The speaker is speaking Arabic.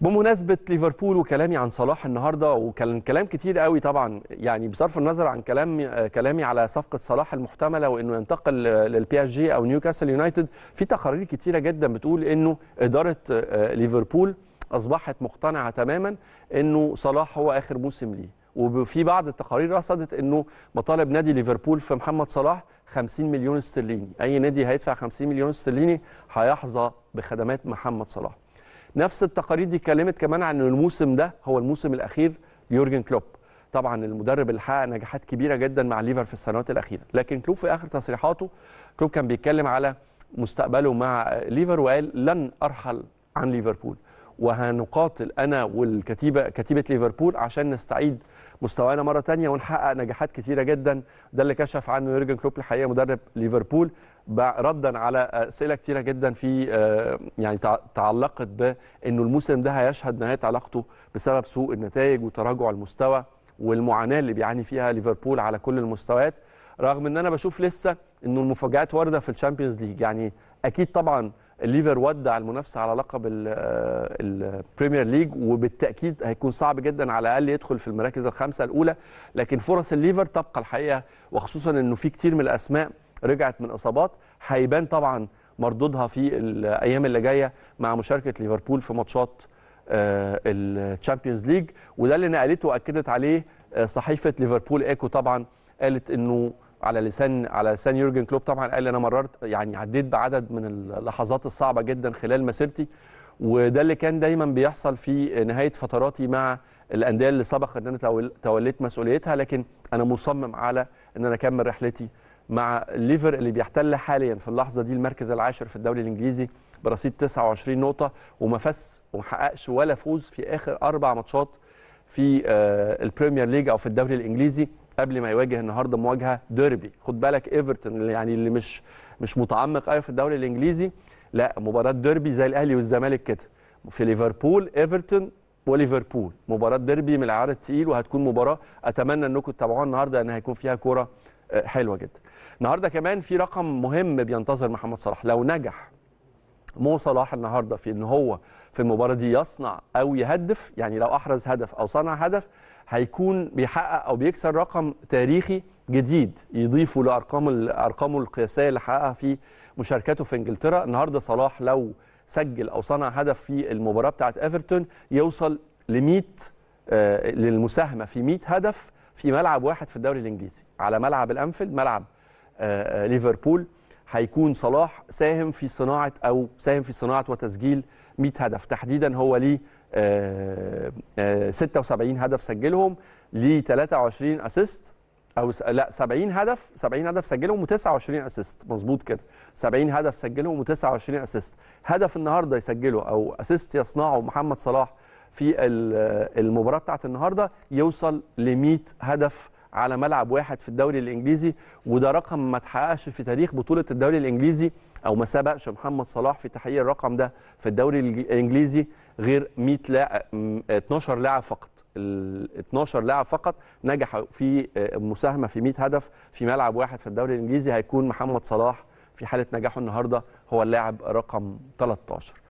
بمناسبة ليفربول وكلامي عن صلاح النهاردة وكان كلام كتير قوي طبعا يعني بصرف النظر عن كلام كلامي على صفقة صلاح المحتملة وانه ينتقل للبي اس جي او نيوكاسل يونايتد في تقارير كتيرة جدا بتقول انه إدارة آه، ليفربول أصبحت مقتنعة تماما انه صلاح هو آخر موسم ليه وفي بعض التقارير رصدت انه مطالب نادي ليفربول في محمد صلاح 50 مليون استرليني اي نادي هيدفع 50 مليون استرليني هيحظى بخدمات محمد صلاح نفس التقارير دي اتكلمت كمان عن الموسم ده هو الموسم الاخير ليورجن كلوب طبعا المدرب اللي حقق نجاحات كبيره جدا مع ليفر في السنوات الاخيره لكن كلوب في اخر تصريحاته كلوب كان بيتكلم على مستقبله مع ليفر وقال لن ارحل عن ليفربول وهنقاتل انا والكتيبه كتيبه ليفربول عشان نستعيد مستوانا مره ثانيه ونحقق نجاحات كثيره جدا ده اللي كشف عنه يورجن كلوب الحقيقه مدرب ليفربول ردا على اسئله كثيره جدا في آه، يعني تعلقت بانه الموسم ده هيشهد نهايه علاقته بسبب سوء النتائج وتراجع المستوى والمعاناه اللي بيعاني فيها ليفربول على كل المستويات رغم ان انا بشوف لسه انه المفاجات وارده في الشامبيونز ليج يعني اكيد طبعا الليفر ودع المنافسه على لقب البريمير ليج وبالتاكيد هيكون صعب جدا على الاقل يدخل في المراكز الخمسه الاولى لكن فرص الليفر تبقى الحقيقه وخصوصا انه في كتير من الاسماء رجعت من اصابات هيبان طبعا مردودها في الايام اللي جايه مع مشاركه ليفربول في ماتشات آه، الشامبيونز ليج وده اللي نقلته واكدت عليه آه، صحيفه ليفربول ايكو طبعا قالت انه على لسان على لسان يورجن كلوب طبعا قال انا مررت يعني عديت بعدد من اللحظات الصعبه جدا خلال مسيرتي وده اللي كان دايما بيحصل في نهايه فتراتي مع الانديه اللي سبق ان انا توليت مسؤوليتها لكن انا مصمم على ان انا اكمل رحلتي مع الليفر اللي بيحتل حاليا في اللحظه دي المركز العاشر في الدوري الانجليزي برصيد 29 نقطه وما فاز وما حققش ولا فوز في اخر اربع ماتشات في آه، البريمير ليج او في الدوري الانجليزي قبل ما يواجه النهارده مواجهه ديربي خد بالك ايفرتون يعني اللي مش مش متعمق قوي في الدوري الانجليزي لا مباراه ديربي زي الاهلي والزمالك كده في ليفربول ايفرتون وليفربول مباراه ديربي من العيار الثقيل وهتكون مباراه اتمنى انكم تتابعوها النهارده لان هيكون فيها كوره آه، حلوه جدا النهارده كمان في رقم مهم بينتظر محمد صلاح لو نجح مو صلاح النهارده في ان هو في المباراه دي يصنع او يهدف يعني لو احرز هدف او صنع هدف هيكون بيحقق او بيكسر رقم تاريخي جديد يضيفه لارقام ارقامه القياسيه اللي حققها في مشاركته في انجلترا النهارده صلاح لو سجل او صنع هدف في المباراه بتاعه ايفرتون يوصل ل 100 آه للمساهمه في 100 هدف في ملعب واحد في الدوري الانجليزي على ملعب الانفيلد ملعب آه, آه، ليفربول هيكون صلاح ساهم في صناعه او ساهم في صناعه وتسجيل 100 هدف تحديدا هو ليه 76 آه، آه، هدف سجلهم ليه 23 اسيست او لا 70 هدف 70 هدف سجلهم و29 اسيست مظبوط كده 70 هدف سجلهم و29 اسيست هدف النهارده يسجله او اسيست يصنعه محمد صلاح في المباراه بتاعه النهارده يوصل ل 100 هدف على ملعب واحد في الدوري الانجليزي وده رقم ما اتحققش في تاريخ بطوله الدوري الانجليزي او ما سبقش محمد صلاح في تحقيق الرقم ده في الدوري الانجليزي غير 100 لاعب 12 لاعب فقط ال 12 لاعب فقط نجح في آه، مساهمه في 100 هدف في ملعب واحد في الدوري الانجليزي هيكون محمد صلاح في حاله نجاحه النهارده هو اللاعب رقم 13